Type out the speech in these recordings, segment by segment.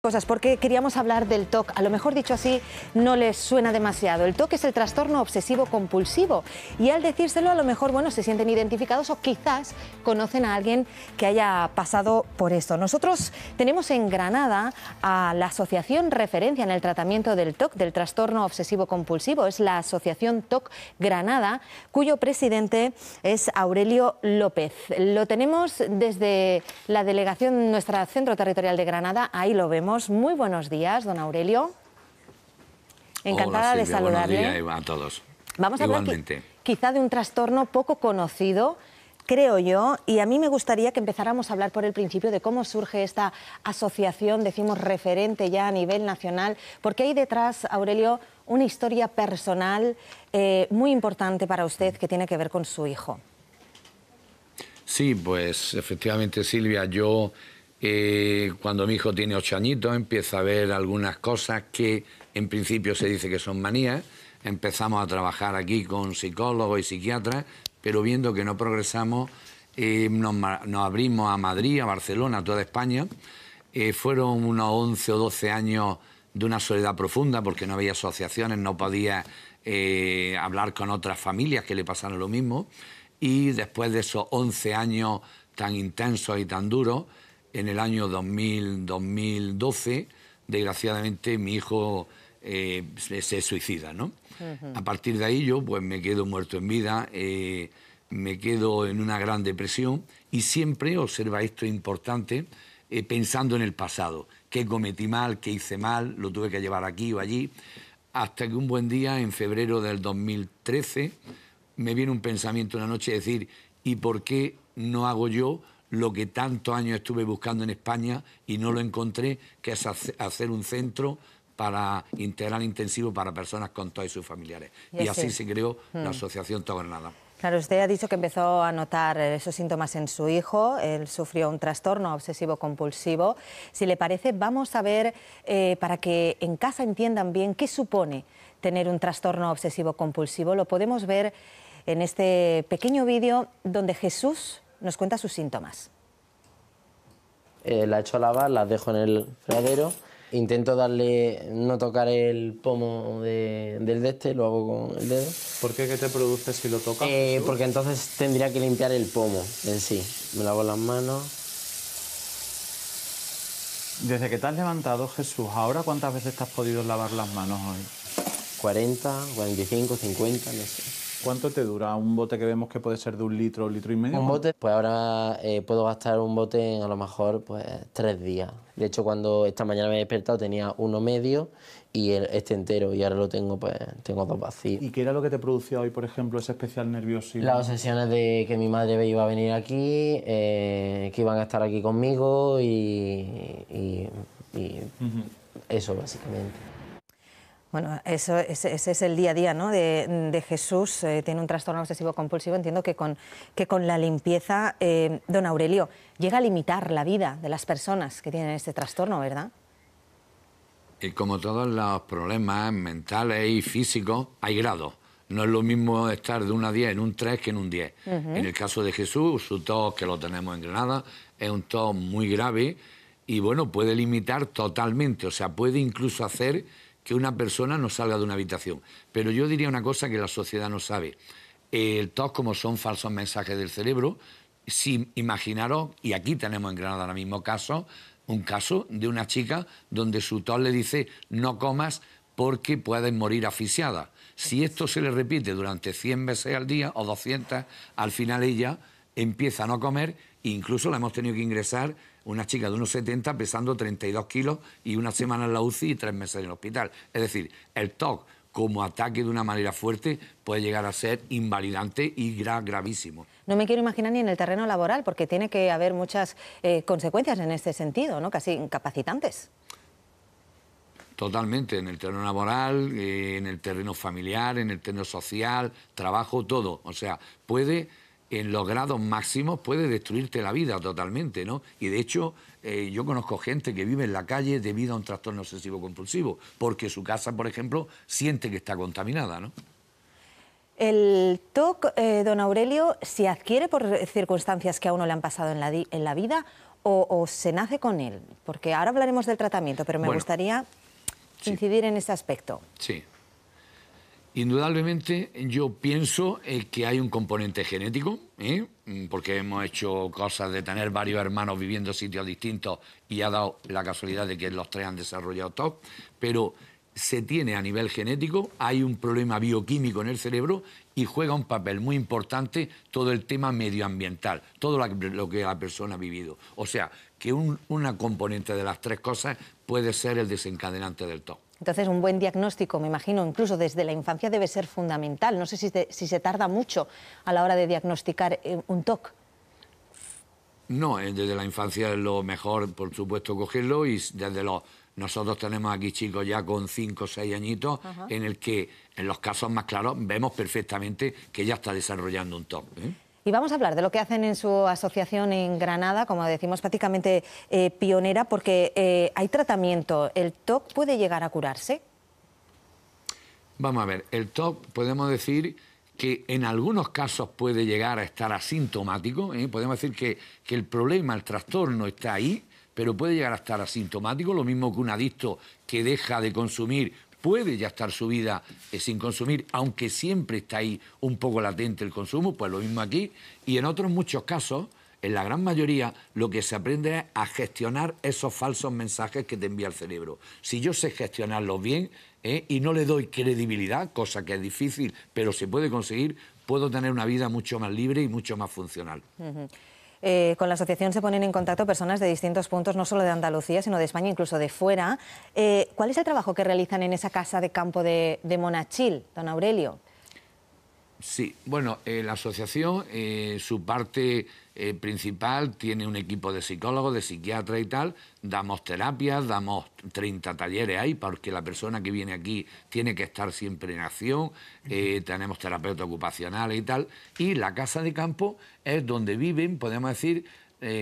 cosas, porque queríamos hablar del TOC. A lo mejor dicho así, no les suena demasiado. El TOC es el trastorno obsesivo compulsivo y al decírselo a lo mejor, bueno, se sienten identificados o quizás conocen a alguien que haya pasado por esto. Nosotros tenemos en Granada a la asociación referencia en el tratamiento del TOC, del trastorno obsesivo compulsivo. Es la asociación TOC Granada, cuyo presidente es Aurelio López. Lo tenemos desde la delegación, nuestro centro territorial de Granada, ahí lo vemos muy buenos días, don Aurelio. Encantada Hola, de saludarle. Buenos días a todos. Vamos a hablar quizá de un trastorno poco conocido, creo yo, y a mí me gustaría que empezáramos a hablar por el principio de cómo surge esta asociación, decimos referente ya a nivel nacional, porque hay detrás, Aurelio, una historia personal eh, muy importante para usted que tiene que ver con su hijo. Sí, pues efectivamente, Silvia, yo eh, cuando mi hijo tiene ocho añitos empieza a ver algunas cosas que en principio se dice que son manías. Empezamos a trabajar aquí con psicólogos y psiquiatras, pero viendo que no progresamos, eh, nos, abrimos a Madrid, a Barcelona, a toda España. Eh, fueron unos 11 o 12 años de una soledad profunda porque no había asociaciones, no podía hablar con otras familias que le pasaron lo mismo. Y después de esos once años tan intensos y tan duros, en el año 2000, 2012, desgraciadamente mi hijo eh, se, suicida, A partir de ahí yo pues me quedo muerto en vida, eh, me quedo en una gran depresión y siempre, observa esto importante, eh, pensando en el pasado, qué cometí mal, qué hice mal, lo tuve que llevar aquí o allí, hasta que un buen día, en febrero del 2013, me viene un pensamiento una noche de decir, ¿y por qué no hago yo lo que tantos años estuve buscando en España y no lo encontré, que es hacer un centro para integral intensivo para personas con todos y sus familiares. Y, así se creó la hmm. Asociación Tobernada. Claro, usted ha dicho que empezó a notar eh, esos síntomas en su hijo. Él sufrió un trastorno obsesivo-compulsivo. Si le parece, vamos a ver, eh, para que en casa entiendan bien qué supone tener un trastorno obsesivo-compulsivo, lo podemos ver en este pequeño vídeo donde Jesús nos cuenta sus síntomas. Eh, la echo a lavar, la dejo en el fregadero. Intento darle, no tocar el pomo del de este, lo hago con el dedo. ¿Por qué? ¿Qué te produce si lo tocas? Eh, porque entonces tendría que limpiar el pomo en sí. Me lavo las manos. Desde que te has levantado, Jesús, ¿ahora cuántas veces te has podido lavar las manos hoy? 40, 45, 50, no sé. ¿Cuánto te dura un bote que vemos que puede ser de un litro, un litro y medio? Un bote, pues ahora eh, puedo gastar un bote en a lo mejor pues tres días. De hecho, cuando esta mañana me he despertado tenía uno medio y este entero y ahora lo tengo pues tengo dos vacíos. ¿Y qué era lo que te producía hoy, por ejemplo, ese especial nerviosismo? Las obsesiones de que mi madre iba a venir aquí, eh, que iban a estar aquí conmigo y, eso básicamente. Bueno, eso, ese, es el día a día ¿no? de, Jesús. Eh, tiene un trastorno obsesivo compulsivo. Entiendo que con, que con la limpieza, eh, don Aurelio, llega a limitar la vida de las personas que tienen este trastorno, ¿verdad? Y como todos los problemas mentales y físicos, hay grados. No es lo mismo estar de una 10 en un tres que en un 10. En el caso de Jesús, su tos, que lo tenemos en Granada, es un tos muy grave y bueno, puede limitar totalmente. O sea, puede incluso hacer que una persona no salga de una habitación. Pero yo diría una cosa que la sociedad no sabe. El eh, TOC, como son falsos mensajes del cerebro, si imaginaros, y aquí tenemos en Granada ahora mismo caso, un caso de una chica donde su TOC le dice no comas porque puedes morir asfixiada. Si esto se le repite durante 100 veces al día o 200, al final ella empieza a no comer, e incluso la hemos tenido que ingresar una chica de unos 70 pesando 32 kilos y una semana en la UCI y tres meses en el hospital. Es decir, el TOC como ataque de una manera fuerte puede llegar a ser invalidante y gravísimo. No me quiero imaginar ni en el terreno laboral, porque tiene que haber muchas eh, consecuencias en este sentido, ¿no? casi incapacitantes. Totalmente, en el terreno laboral, eh, en el terreno familiar, en el terreno social, trabajo, todo. O sea, puede en los grados máximos puede destruirte la vida totalmente, ¿no? Y de hecho, eh, yo conozco gente que vive en la calle debido a un trastorno obsesivo compulsivo, porque su casa, por ejemplo, siente que está contaminada, ¿no? El TOC, eh, don Aurelio, ¿se adquiere por circunstancias que a uno le han pasado en la, en la vida o, se nace con él? Porque ahora hablaremos del tratamiento, pero me gustaría incidir en ese aspecto. Sí. Indudablemente yo pienso eh, que hay un componente genético, ¿eh? mm, porque hemos hecho cosas de tener varios hermanos viviendo sitios distintos y ha dado la casualidad de que los tres han desarrollado TOC, pero se tiene a nivel genético, hay un problema bioquímico en el cerebro y juega un papel muy importante todo el tema medioambiental, todo lo que la persona ha vivido. O sea, que una componente de las tres cosas puede ser el desencadenante del TOC. Entonces, un buen diagnóstico, me imagino, incluso desde la infancia debe ser fundamental. No sé si, se tarda mucho a la hora de diagnosticar eh, un TOC. No, eh, desde la infancia es lo mejor, por supuesto, cogerlo y desde los... Nosotros tenemos aquí chicos ya con 5 o 6 añitos en el que, en los casos más claros, vemos perfectamente que ya está desarrollando un TOC. ¿eh? Y vamos a hablar de lo que hacen en su asociación en Granada, como decimos, prácticamente eh, pionera, porque eh, hay tratamiento. ¿El TOC puede llegar a curarse? Vamos a ver, el TOC podemos decir que en algunos casos puede llegar a estar asintomático, ¿eh? podemos decir que el problema, el trastorno está ahí, pero puede llegar a estar asintomático, lo mismo que un adicto que deja de consumir puede ya estar su vida eh, sin consumir, aunque siempre está ahí un poco latente el consumo, pues lo mismo aquí, y en otros muchos casos, en la gran mayoría, lo que se aprende es a gestionar esos falsos mensajes que te envía el cerebro. Si yo sé gestionarlos bien eh, y no le doy credibilidad, cosa que es difícil, pero se puede conseguir, puedo tener una vida mucho más libre y mucho más funcional. Eh, con la asociación se ponen en contacto personas de distintos puntos, no solo de Andalucía, sino de España, incluso de fuera. Eh, ¿Cuál es el trabajo que realizan en esa casa de campo de Monachil, don Aurelio? Sí, bueno, eh, la asociación, eh, su parte eh, principal tiene un equipo de psicólogos, de psiquiatras y tal. Damos terapias, damos 30 talleres ahí, porque la persona que viene aquí tiene que estar siempre en acción. tenemos terapeutas ocupacionales y tal. Y la casa de campo es donde viven, podemos decir,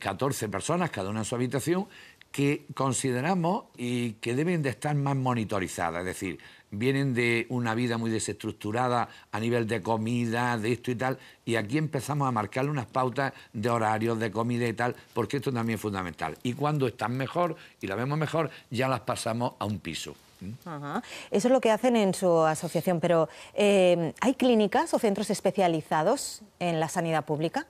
14 personas, cada una en su habitación, que consideramos y que deben de estar más monitorizadas. Es decir, vienen de una vida muy desestructurada a nivel de comida, de esto y tal, y aquí empezamos a marcarle unas pautas de horarios, de comida y tal, porque esto también es fundamental. Y cuando están mejor y la vemos mejor, ya las pasamos a un piso. ¿Mm? Ajá. Eso es lo que hacen en su asociación, pero eh, ¿hay clínicas o centros especializados en la sanidad pública?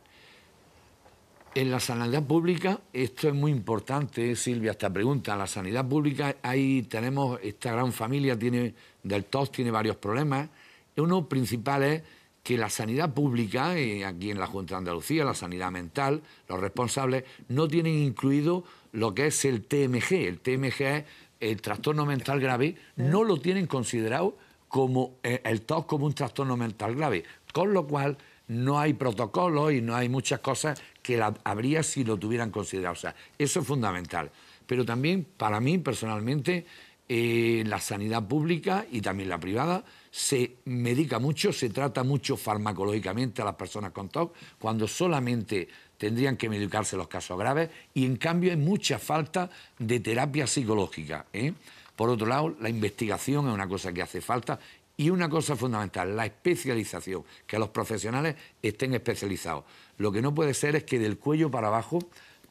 En la sanidad pública, esto es muy importante, Silvia, esta pregunta. la sanidad pública ahí tenemos, esta gran familia tiene, del TOS tiene varios problemas. Uno principal es que la sanidad pública, eh, aquí en la Junta de Andalucía, la sanidad mental, los responsables, no tienen incluido lo que es el TMG. El TMG es el trastorno mental grave, no lo tienen considerado como eh, el TOS como un trastorno mental grave. Con lo cual, no hay protocolos y no hay muchas cosas que la habría si lo tuvieran considerado. O sea, eso es fundamental. Pero también, para mí personalmente, en eh, la sanidad pública y también la privada se medica mucho, se trata mucho farmacológicamente a las personas con TOC, cuando solamente tendrían que medicarse los casos graves y en cambio hay mucha falta de terapia psicológica. ¿eh? Por otro lado, la investigación es una cosa que hace falta y una cosa fundamental, la especialización, que los profesionales estén especializados. Lo que no puede ser es que del cuello para abajo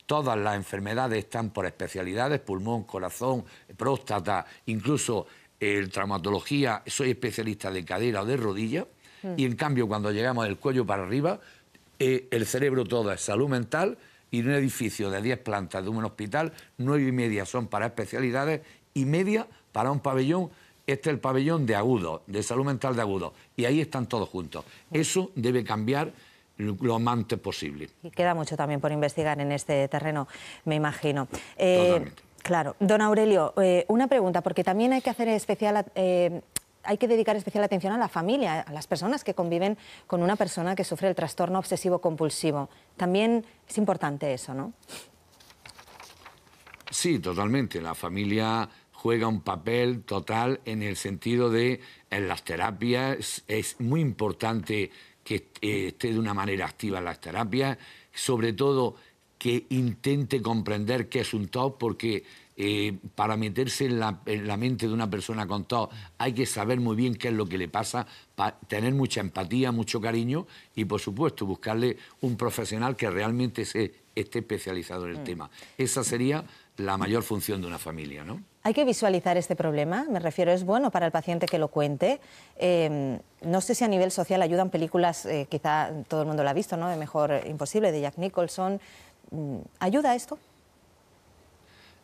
todas las enfermedades están por especialidades, pulmón, corazón, próstata, incluso eh, traumatología, soy especialista de cadera o de rodilla, mm. y en cambio cuando llegamos del cuello para arriba, eh, el cerebro todo es salud mental y en un edificio de 10 plantas de un hospital, nueve y media son para especialidades y media para un pabellón este es el pabellón de agudo, de salud mental de agudo, Y ahí están todos juntos. Eso debe cambiar lo más antes posible. Y queda mucho también por investigar en este terreno, me imagino. Eh, totalmente. Claro. Don Aurelio, eh, una pregunta, porque también hay que hacer especial... Eh, hay que dedicar especial atención a la familia, a las personas que conviven con una persona que sufre el trastorno obsesivo compulsivo. También es importante eso, ¿no? Sí, totalmente. La familia juega un papel total en el sentido de en las terapias. Es muy importante que eh, esté de una manera activa en las terapias, sobre todo que intente comprender qué es un TOC, porque eh, para meterse en la, mente de una persona con TOC hay que saber muy bien qué es lo que le pasa, tener mucha empatía, mucho cariño y, por supuesto, buscarle un profesional que realmente se esté especializado en el mm. tema. Esa sería la mayor función de una familia, ¿no? Hay que visualizar este problema, me refiero, es bueno para el paciente que lo cuente. Em, no sé si a nivel social ayudan películas, eh, quizá todo el mundo la ha visto, ¿no? De Mejor Imposible, de Jack Nicholson. Mm, ¿Ayuda esto?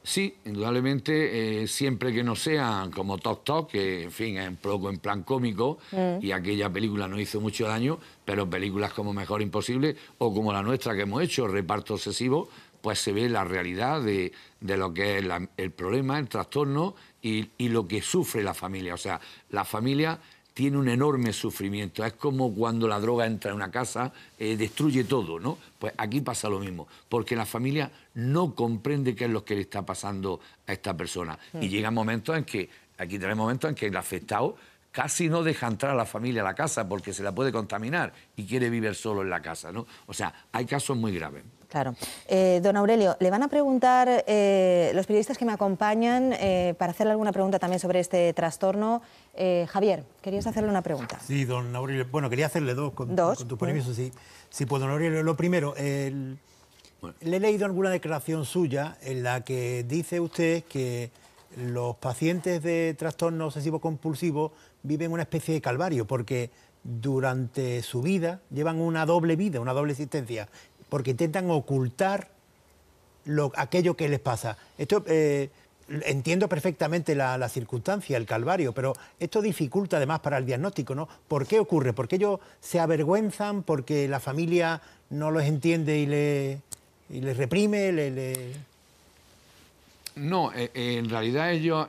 Sí, indudablemente, eh, siempre que no sean como Tok Tok... que en fin, es un poco en plan cómico, mm. y aquella película no hizo mucho daño, pero películas como Mejor Imposible o como la nuestra que hemos hecho, Reparto Obsesivo, pues se ve la realidad de, lo que es el problema, el trastorno y, lo que sufre la familia. O sea, la familia tiene un enorme sufrimiento. Es como cuando la droga entra en una casa, eh, destruye todo, ¿no? Pues aquí pasa lo mismo, porque la familia no comprende qué es lo que le está pasando a esta persona. ...y llega un momento en que, aquí tenemos momentos en que el afectado casi no deja entrar a la familia a la casa porque se la puede contaminar y quiere vivir solo en la casa, ¿no? O sea, hay casos muy graves. Claro. Eh, don Aurelio, le van a preguntar eh, los periodistas que me acompañan eh, para hacerle alguna pregunta también sobre este trastorno. Javier, querías hacerle una pregunta. Sí, don Aurelio. Bueno, quería hacerle dos, con, tu permiso, sí. Sí, pues don Aurelio, lo primero, le he leído alguna declaración suya en la que dice usted que los pacientes de trastorno obsesivo compulsivo viven una especie de calvario porque durante su vida llevan una doble vida, una doble existencia porque intentan ocultar lo, aquello que les pasa. Esto eh, entiendo perfectamente la, circunstancia, el calvario, pero esto dificulta además para el diagnóstico, ¿no? ¿Por qué ocurre? ¿Porque ellos se avergüenzan? ¿Porque la familia no los entiende y le, y les reprime? No, eh, eh, en realidad ellos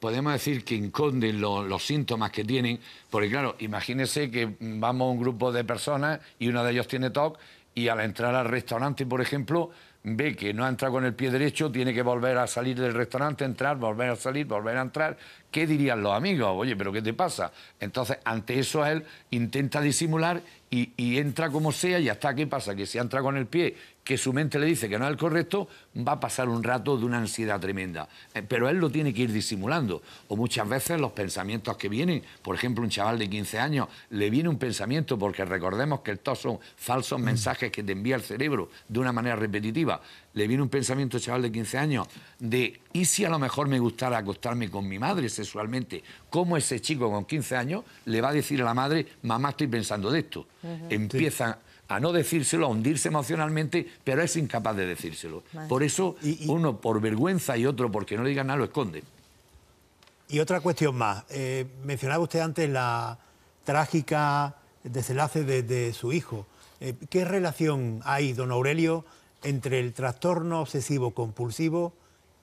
podemos decir que inconden los síntomas que tienen, porque claro, imagínense que vamos a un grupo de personas y uno de ellos tiene TOC y al entrar al restaurante, por ejemplo, ve que no ha con el pie derecho, tiene que volver a salir del restaurante, entrar, volver a salir, volver a entrar. ¿Qué dirían los amigos? Oye, pero ¿qué te pasa? Entonces, ante eso él intenta disimular y, y entra como sea y hasta qué pasa, que si entra con el pie que su mente le dice que no es el correcto, va a pasar un rato de una ansiedad tremenda. Eh, pero él lo tiene que ir disimulando. O muchas veces los pensamientos que vienen, por ejemplo, un chaval de 15 años le viene un pensamiento, porque recordemos que estos son falsos mm. mensajes que te envía el cerebro de una manera repetitiva. Le viene un pensamiento, chaval de 15 años, de ¿y si a lo mejor me gustara acostarme con mi madre sexualmente? ¿Cómo ese chico con 15 años le va a decir a la madre, mamá, estoy pensando de esto? ...empieza a no decírselo, a hundirse emocionalmente, pero es incapaz de decírselo. Por eso, uno por vergüenza y otro porque no le digan nada, lo esconde. Y otra cuestión más. Eh, mencionaba usted antes la trágica desenlace de, su hijo. Eh, ¿Qué relación hay, don Aurelio, entre el trastorno obsesivo-compulsivo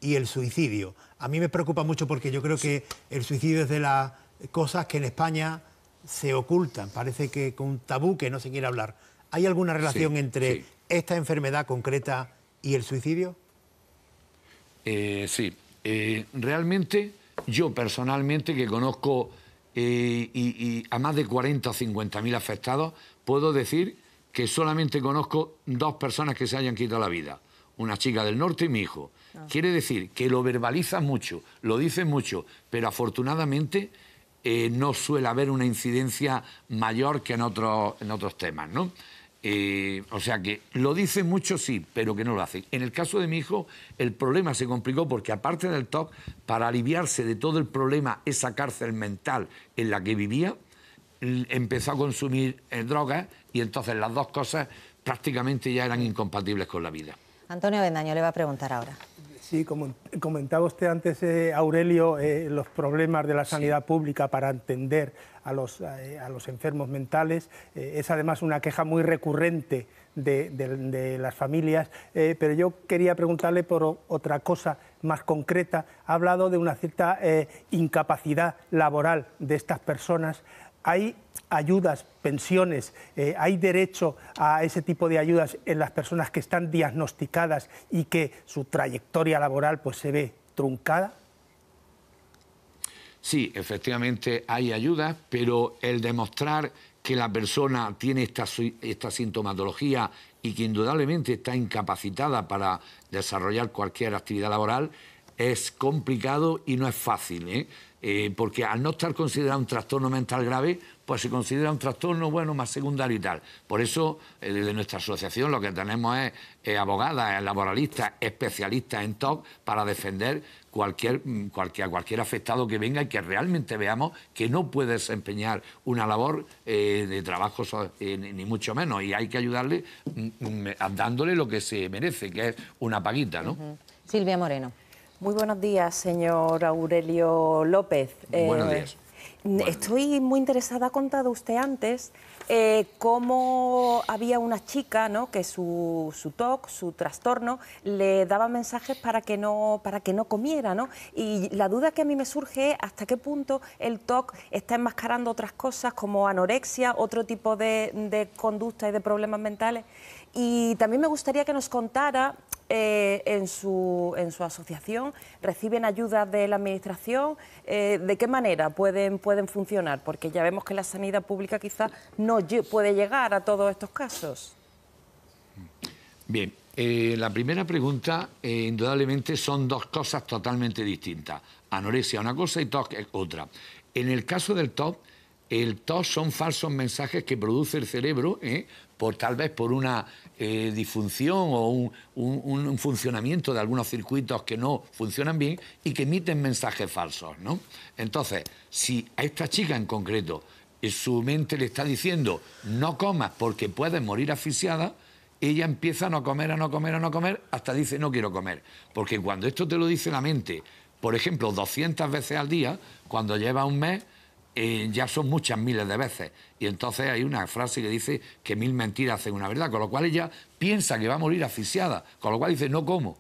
y el suicidio? A mí me preocupa mucho porque yo creo que el suicidio es de las cosas que en España se ocultan. Parece que con un tabú que no se quiere hablar. ¿Hay alguna relación entre esta enfermedad concreta y el suicidio? Eh, sí, eh, realmente yo personalmente que conozco eh, y, a más de 40 o 50 mil afectados, puedo decir que solamente conozco dos personas que se hayan quitado la vida. Una chica del norte y mi hijo. Ah. Quiere decir que lo verbalizan mucho, lo dicen mucho, pero afortunadamente no suele haber una incidencia mayor que en, otros en otros temas, ¿no? Eh, o sea que lo dicen mucho, sí, pero que no lo hacen. En el caso de mi hijo, el problema se complicó porque, aparte del TOC, para aliviarse de todo el problema, esa cárcel mental en la que vivía, empezó a consumir eh, drogas y entonces las dos cosas prácticamente ya eran incompatibles con la vida. Antonio Bendaño le va a preguntar ahora. Sí, como comentaba usted antes, eh, Aurelio, eh, los problemas de la sanidad pública para atender a los, eh, enfermos mentales es además una queja muy recurrente de, de las familias, pero yo quería preguntarle por otra cosa más concreta. Ha hablado de una cierta incapacidad laboral de estas personas hay ayudas, pensiones, eh, hay derecho a ese tipo de ayudas en las personas que están diagnosticadas y que su trayectoria laboral pues, se ve truncada? Sí, efectivamente hay ayudas, pero el demostrar que la persona tiene esta, sintomatología y que indudablemente está incapacitada para desarrollar cualquier actividad laboral es complicado y no es fácil. ¿eh? Eh, porque al no estar considerado un trastorno mental grave, pues se considera un trastorno bueno más secundario y tal. Por eso, eh, desde nuestra asociación lo que tenemos es eh, abogadas, eh, laboralistas, especialistas en TOC para defender cualquier, mm, cualquier, afectado que venga y que realmente veamos que no puede desempeñar una labor de trabajo, ni mucho menos, y hay que ayudarle mm, mm, dándole lo que se merece, que es una paguita, ¿no? Silvia Moreno. Muy buenos días, señor Aurelio López. Buenos eh, días. Estoy muy interesada, ha contado usted antes eh, cómo había una chica ¿no? que su, su TOC, su trastorno, le daba mensajes para que no, para que no comiera. ¿no? Y la duda que a mí me surge es hasta qué punto el TOC está enmascarando otras cosas como anorexia, otro tipo de, de conducta y de problemas mentales. Y también me gustaría que nos contara eh, en, su, en su asociación, ¿reciben ayuda de la Administración? Eh, ¿De qué manera pueden, pueden funcionar? Porque ya vemos que la sanidad pública quizás no puede llegar a todos estos casos. Bien, eh, la primera pregunta, indudablemente, son dos cosas totalmente distintas. Anorexia una cosa y TOC otra. En el caso del TOC el TOS son falsos mensajes que produce el cerebro, ¿eh? por, tal vez por una eh, disfunción o un, un, funcionamiento de algunos circuitos que no funcionan bien y que emiten mensajes falsos. ¿no? Entonces, si a esta chica en concreto eh, su mente le está diciendo no comas porque puedes morir asfixiada, ella empieza a no comer, a no comer, a no comer, hasta dice no quiero comer. Porque cuando esto te lo dice la mente, por ejemplo, 200 veces al día, cuando lleva un mes, eh, ya son muchas miles de veces. Y entonces hay una frase que dice que mil mentiras hacen una verdad, con lo cual ella piensa que va a morir asfixiada, con lo cual dice, no como.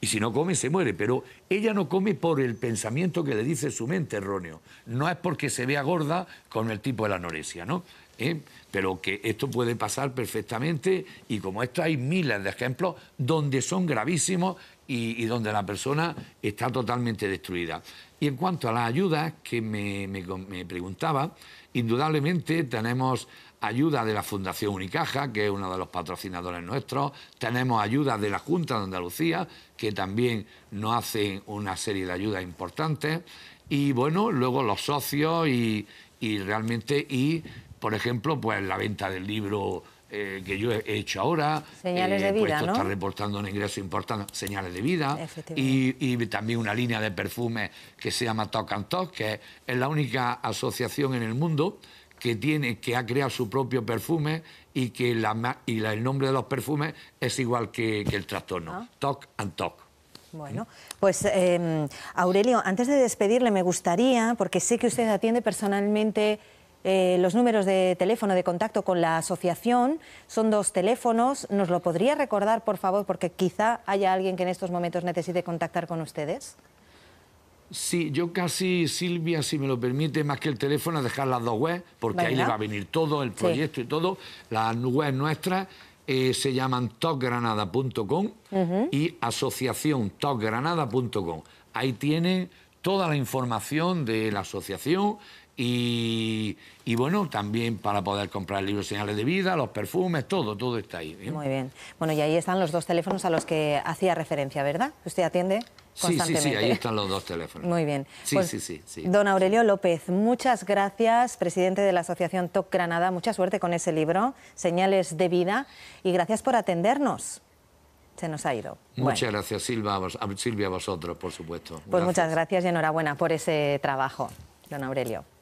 Y si no come, se muere. Pero ella no come por el pensamiento que le dice su mente erróneo. No es porque se vea gorda con el tipo de la anorexia, ¿no? ¿Eh? Pero que esto puede pasar perfectamente y como esto hay miles de ejemplos donde son gravísimos y donde la persona está totalmente destruida. Y en cuanto a las ayudas que me, preguntaba, indudablemente tenemos ayuda de la Fundación Unicaja, que es uno de los patrocinadores nuestros, tenemos ayuda de la Junta de Andalucía, que también nos hacen una serie de ayudas importantes, y bueno, luego los socios y, y realmente, y por ejemplo, pues la venta del libro eh, que yo he hecho ahora. Señales eh, de pues está reportando un ingreso importante, señales de vida. Y, también una línea de perfumes que se llama Talk and Talk, que es la única asociación en el mundo que tiene, que ha creado su propio perfume y que la, y el nombre de los perfumes es igual que, el trastorno. Ah. Talk and Talk. Bueno, pues em, Aurelio, antes de despedirle me gustaría, porque sé que usted atiende personalmente eh, los números de teléfono de contacto con la asociación. Son dos teléfonos. ¿Nos lo podría recordar, por favor? Porque quizá haya alguien que en estos momentos necesite contactar con ustedes. Sí, yo casi, Silvia, si me lo permite, más que el teléfono, dejar las dos webs, porque ahí le va a venir todo, el proyecto y todo. Las webs nuestras eh, se llaman tocgranada.com y asociación tocgranada.com. Ahí tiene toda la información de la asociación y, bueno, también para poder comprar libros Señales de Vida, los perfumes, todo, todo está ahí. ¿eh? Muy bien. Bueno, y ahí están los dos teléfonos a los que hacía referencia, ¿verdad? Usted atiende Sí, sí, sí, ahí están los dos teléfonos. Muy bien. Pues, sí, sí, sí, Don Aurelio López, muchas gracias, presidente de la Asociación TOC Granada. Mucha suerte con ese libro, Señales de Vida, y gracias por atendernos se nos ha ido. Muchas gracias, Silva, Silvia, a vosotros, por supuesto. Pues muchas gracias y enhorabuena por ese trabajo, don Aurelio.